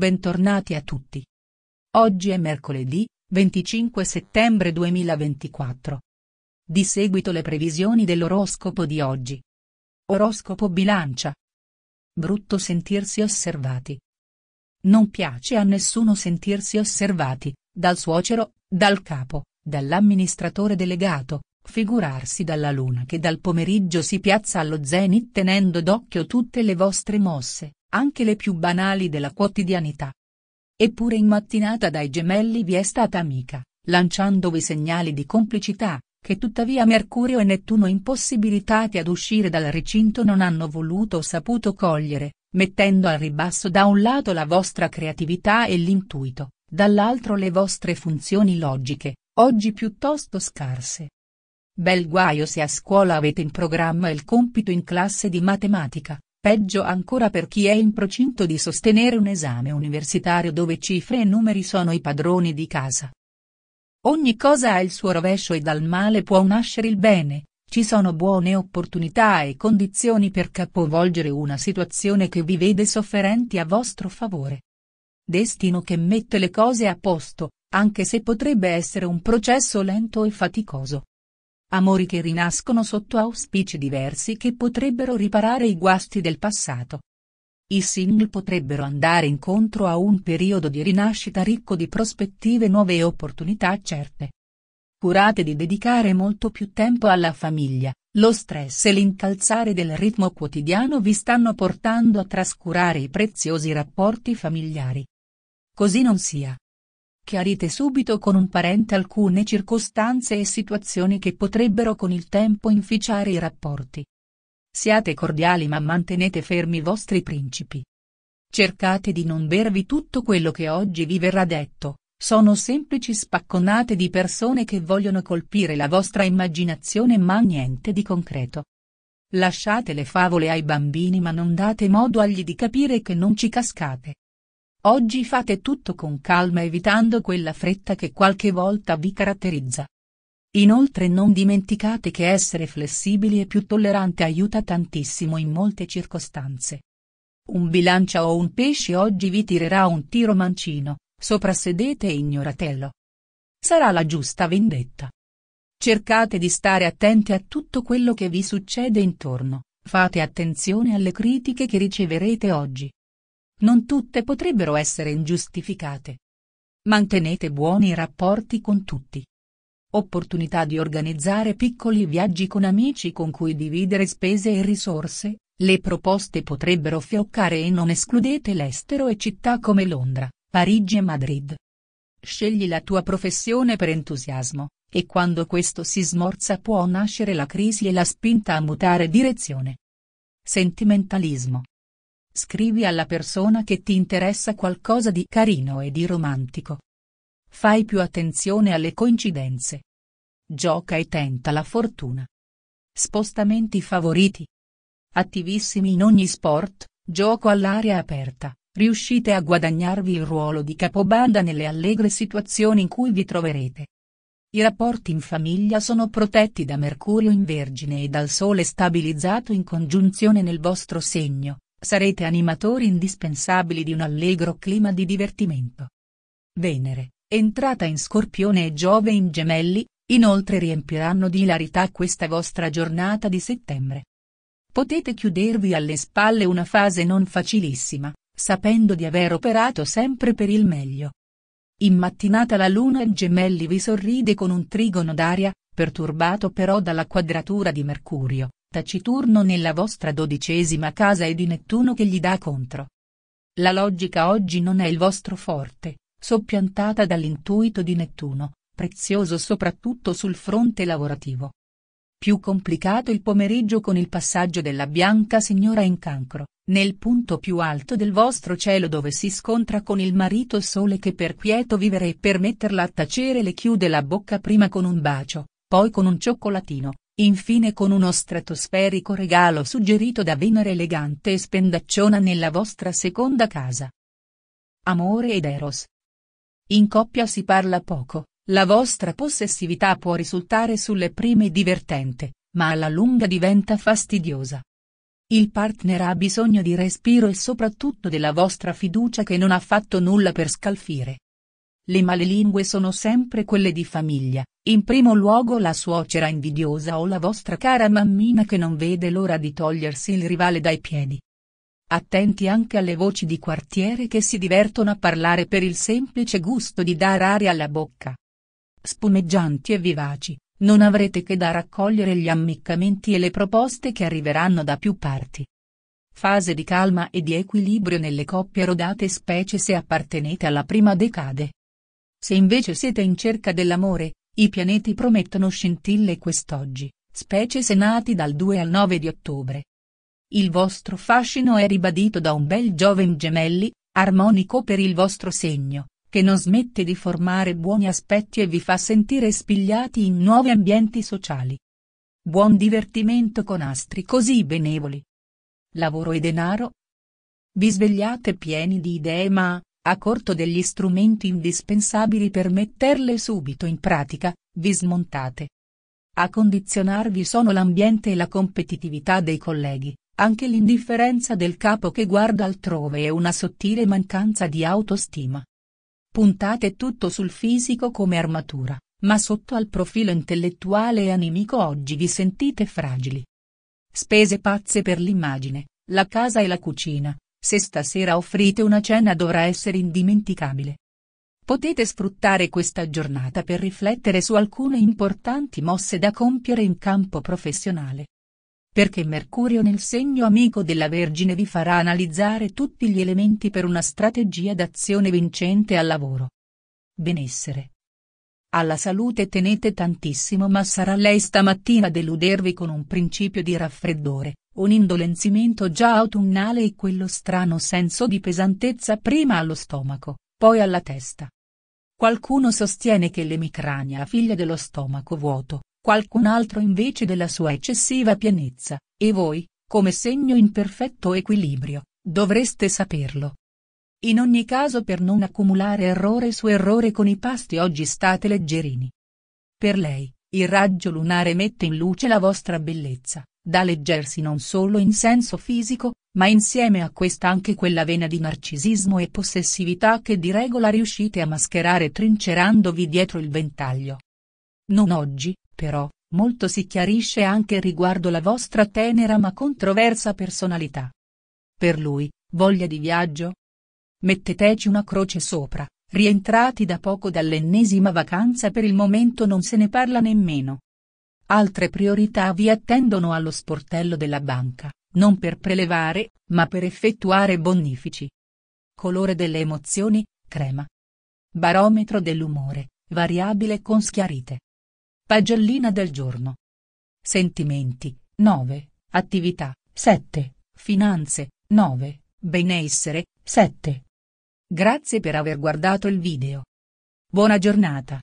Bentornati a tutti. Oggi è mercoledì, 25 settembre 2024. Di seguito le previsioni dell'oroscopo di oggi. Oroscopo bilancia. Brutto sentirsi osservati. Non piace a nessuno sentirsi osservati, dal suocero, dal capo, dall'amministratore delegato, figurarsi dalla luna che dal pomeriggio si piazza allo zenit tenendo d'occhio tutte le vostre mosse anche le più banali della quotidianità. Eppure in mattinata dai gemelli vi è stata amica, lanciandovi segnali di complicità, che tuttavia Mercurio e Nettuno impossibilitati ad uscire dal recinto non hanno voluto o saputo cogliere, mettendo al ribasso da un lato la vostra creatività e l'intuito, dall'altro le vostre funzioni logiche, oggi piuttosto scarse. Bel guaio se a scuola avete in programma il compito in classe di matematica, Peggio ancora per chi è in procinto di sostenere un esame universitario dove cifre e numeri sono i padroni di casa. Ogni cosa ha il suo rovescio e dal male può nascere il bene, ci sono buone opportunità e condizioni per capovolgere una situazione che vi vede sofferenti a vostro favore. Destino che mette le cose a posto, anche se potrebbe essere un processo lento e faticoso amori che rinascono sotto auspici diversi che potrebbero riparare i guasti del passato. I single potrebbero andare incontro a un periodo di rinascita ricco di prospettive nuove e opportunità certe. Curate di dedicare molto più tempo alla famiglia, lo stress e l'incalzare del ritmo quotidiano vi stanno portando a trascurare i preziosi rapporti familiari. Così non sia chiarite subito con un parente alcune circostanze e situazioni che potrebbero con il tempo inficiare i rapporti. Siate cordiali ma mantenete fermi i vostri principi. Cercate di non bervi tutto quello che oggi vi verrà detto, sono semplici spacconate di persone che vogliono colpire la vostra immaginazione ma niente di concreto. Lasciate le favole ai bambini ma non date modo agli di capire che non ci cascate. Oggi fate tutto con calma evitando quella fretta che qualche volta vi caratterizza. Inoltre non dimenticate che essere flessibili e più tollerante aiuta tantissimo in molte circostanze. Un bilancia o un pesce oggi vi tirerà un tiro mancino, soprassedete e ignoratello. Sarà la giusta vendetta. Cercate di stare attenti a tutto quello che vi succede intorno, fate attenzione alle critiche che riceverete oggi non tutte potrebbero essere ingiustificate. Mantenete buoni rapporti con tutti. Opportunità di organizzare piccoli viaggi con amici con cui dividere spese e risorse, le proposte potrebbero fioccare e non escludete l'estero e città come Londra, Parigi e Madrid. Scegli la tua professione per entusiasmo, e quando questo si smorza può nascere la crisi e la spinta a mutare direzione. Sentimentalismo. Scrivi alla persona che ti interessa qualcosa di carino e di romantico. Fai più attenzione alle coincidenze. Gioca e tenta la fortuna. Spostamenti favoriti. Attivissimi in ogni sport, gioco all'aria aperta, riuscite a guadagnarvi il ruolo di capobanda nelle allegre situazioni in cui vi troverete. I rapporti in famiglia sono protetti da Mercurio in Vergine e dal Sole stabilizzato in congiunzione nel vostro segno, Sarete animatori indispensabili di un allegro clima di divertimento. Venere, entrata in Scorpione e Giove in Gemelli, inoltre riempiranno di ilarità questa vostra giornata di settembre. Potete chiudervi alle spalle una fase non facilissima, sapendo di aver operato sempre per il meglio. In mattinata la luna in gemelli vi sorride con un trigono d'aria, perturbato però dalla quadratura di Mercurio, taciturno nella vostra dodicesima casa e di Nettuno che gli dà contro. La logica oggi non è il vostro forte, soppiantata dall'intuito di Nettuno, prezioso soprattutto sul fronte lavorativo. Più complicato il pomeriggio con il passaggio della bianca signora in cancro, nel punto più alto del vostro cielo dove si scontra con il marito sole che per quieto vivere e per metterla a tacere le chiude la bocca prima con un bacio, poi con un cioccolatino, Infine con uno stratosferico regalo suggerito da Venere elegante e spendacciona nella vostra seconda casa. Amore ed Eros. In coppia si parla poco, la vostra possessività può risultare sulle prime divertente, ma alla lunga diventa fastidiosa. Il partner ha bisogno di respiro e soprattutto della vostra fiducia che non ha fatto nulla per scalfire. Le male lingue sono sempre quelle di famiglia, in primo luogo la suocera invidiosa o la vostra cara mammina che non vede l'ora di togliersi il rivale dai piedi. Attenti anche alle voci di quartiere che si divertono a parlare per il semplice gusto di dar aria alla bocca. Spumeggianti e vivaci, non avrete che da raccogliere gli ammiccamenti e le proposte che arriveranno da più parti. Fase di calma e di equilibrio nelle coppie rodate specie se appartenete alla prima decade. Se invece siete in cerca dell'amore, i pianeti promettono scintille quest'oggi, specie se nati dal 2 al 9 di ottobre. Il vostro fascino è ribadito da un bel giovane gemelli, armonico per il vostro segno, che non smette di formare buoni aspetti e vi fa sentire spigliati in nuovi ambienti sociali. Buon divertimento con astri così benevoli. Lavoro e denaro. Vi svegliate pieni di idee ma, a corto degli strumenti indispensabili per metterle subito in pratica, vi smontate. A condizionarvi sono l'ambiente e la competitività dei colleghi, anche l'indifferenza del capo che guarda altrove e una sottile mancanza di autostima. Puntate tutto sul fisico come armatura, ma sotto al profilo intellettuale e animico oggi vi sentite fragili. Spese pazze per l'immagine, la casa e la cucina, se stasera offrite una cena dovrà essere indimenticabile. Potete sfruttare questa giornata per riflettere su alcune importanti mosse da compiere in campo professionale. Perché Mercurio nel segno amico della Vergine vi farà analizzare tutti gli elementi per una strategia d'azione vincente al lavoro. Benessere. Alla salute tenete tantissimo ma sarà lei stamattina a deludervi con un principio di raffreddore, un indolenzimento già autunnale e quello strano senso di pesantezza prima allo stomaco, poi alla testa. Qualcuno sostiene che l'emicrania figlia dello stomaco vuoto, qualcun altro invece della sua eccessiva pienezza, e voi, come segno in perfetto equilibrio, dovreste saperlo. In ogni caso per non accumulare errore su errore con i pasti oggi state leggerini. Per lei, il raggio lunare mette in luce la vostra bellezza, da leggersi non solo in senso fisico, ma insieme a questa anche quella vena di narcisismo e possessività che di regola riuscite a mascherare trincerandovi dietro il ventaglio. Non oggi, però, molto si chiarisce anche riguardo la vostra tenera ma controversa personalità. Per lui, voglia di viaggio? Metteteci una croce sopra, rientrati da poco dall'ennesima vacanza per il momento non se ne parla nemmeno. Altre priorità vi attendono allo sportello della banca, non per prelevare, ma per effettuare bonifici. Colore delle emozioni, crema. Barometro dell'umore, variabile con schiarite. Pagellina del giorno. Sentimenti, 9. Attività, 7. Finanze, 9. Benessere, 7. Grazie per aver guardato il video. Buona giornata.